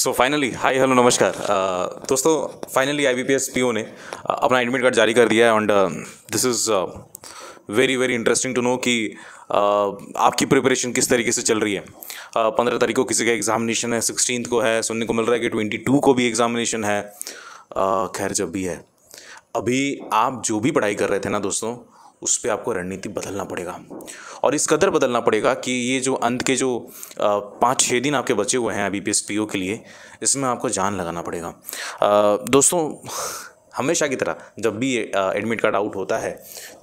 so finally हाय hello नमस्कार दोस्तों finally I B P S P O ने अपना एडमिट कार्ड जारी कर दिया है and this is very very interesting to know कि uh, आपकी प्रिपरेशन किस तरीके से चल रही है पंद्रह uh, तारीख को किसी का एग्जामिनेशन है सिक्सटीन को है सुनने को मिल रहा है कि ट्वेंटी टू को भी एग्जामिनेशन है खैर जब भी है अभी आप जो भी पढ़ाई कर रहे थे ना दोस्तों उस पर आपको रणनीति बदलना पड़ेगा और इस कदर बदलना पड़ेगा कि ये जो अंत के जो पाँच छः दिन आपके बचे हुए हैं अभी पी के लिए इसमें आपको जान लगाना पड़ेगा दोस्तों हमेशा की तरह जब भी एडमिट कार्ड आउट होता है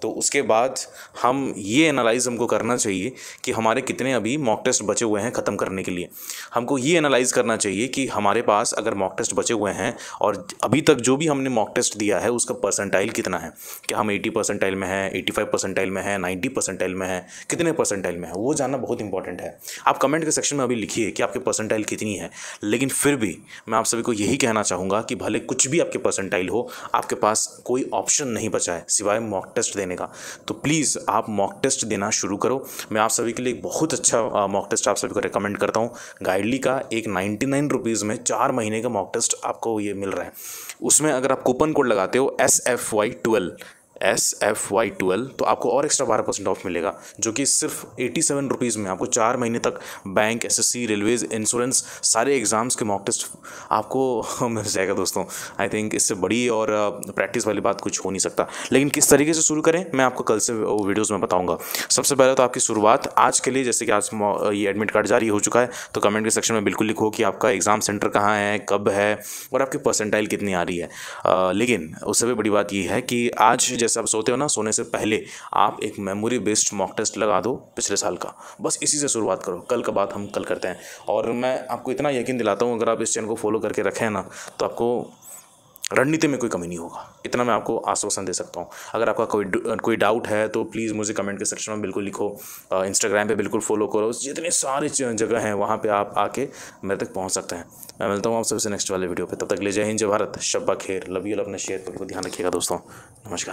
तो उसके बाद हम ये एनालाइज हमको करना चाहिए कि हमारे कितने अभी मॉक टेस्ट बचे हुए हैं ख़त्म करने के लिए हमको ये एनालाइज करना चाहिए कि हमारे पास अगर मॉक टेस्ट बचे हुए हैं और अभी तक जो भी हमने मॉक टेस्ट दिया है उसका परसेंटाइल कितना है क्या हम एटी परसेंटाइल में हैं एटी फाइव परसेंटाइल में हैं नाइन्टी परसेंटाइल में हैं कितने परसेंटाइल में है वो जानना बहुत इंपॉर्टेंट है आप कमेंट के सेक्शन में अभी लिखिए कि आपके परसेंटाइल कितनी है लेकिन फिर भी मैं आप सभी को यही कहना चाहूँगा कि भले कुछ भी आपके परसेंटाइल हो आपके पास कोई ऑप्शन नहीं बचा है सिवाय मॉक टेस्ट देने का तो प्लीज़ आप मॉक टेस्ट देना शुरू करो मैं आप सभी के लिए एक बहुत अच्छा मॉक टेस्ट आप सभी को रिकमेंड करता हूँ गाइडली का एक नाइन्टी नाइन रुपीज़ में चार महीने का मॉक टेस्ट आपको ये मिल रहा है उसमें अगर आप कूपन कोड लगाते हो S F Y twelve S F Y twelve तो आपको और एक्स्ट्रा बारह परसेंट ऑफ मिलेगा जो कि सिर्फ एटी सेवन रुपीज़ में आपको चार महीने तक bank S S C railways insurance सारे एग्ज़ाम्स के मॉक टेस्ट आपको मिल जाएगा दोस्तों आई थिंक इससे बड़ी और प्रैक्टिस वाली बात कुछ हो नहीं सकता लेकिन किस तरीके से शुरू करें मैं आपको कल से वो वीडियोज़ में बताऊँगा सबसे पहले तो आपकी शुरुआत आज के लिए जैसे कि आज ये एडमिट कार्ड जारी हो चुका है तो कमेंट के सेक्शन में बिल्कुल लिखो कि आपका एग्ज़ाम सेंटर कहाँ है कब है और आपकी परसेंटाइल कितनी आ रही है लेकिन उससे भी बड़ी बात यह है कि आज जैसे आप सोते हो ना सोने से पहले आप एक मेमोरी बेस्ड मॉक टेस्ट लगा दो पिछले साल का बस इसी से शुरुआत करो कल का बात हम कल करते हैं और मैं आपको इतना यकीन दिलाता हूँ अगर आप इस चैनल को फॉलो करके रखें ना तो आपको रणनीति में कोई कमी नहीं होगा इतना मैं आपको आश्वासन दे सकता हूँ अगर आपका कोई कोई डाउट है तो प्लीज़ मुझे कमेंट के सेक्शन में बिल्कुल लिखो इंस्टाग्राम पे बिल्कुल फॉलो करो जितने सारे जगह हैं वहाँ पे आप आके मेरे तक पहुँच सकते हैं मैं मिलता हूँ आप सबसे नेक्स्ट वाले वीडियो पे तब तक ले जय हिंद जय भारत शब्बा खेर लवी अपने शेयर पर ध्यान रखिएगा दोस्तों नमस्कार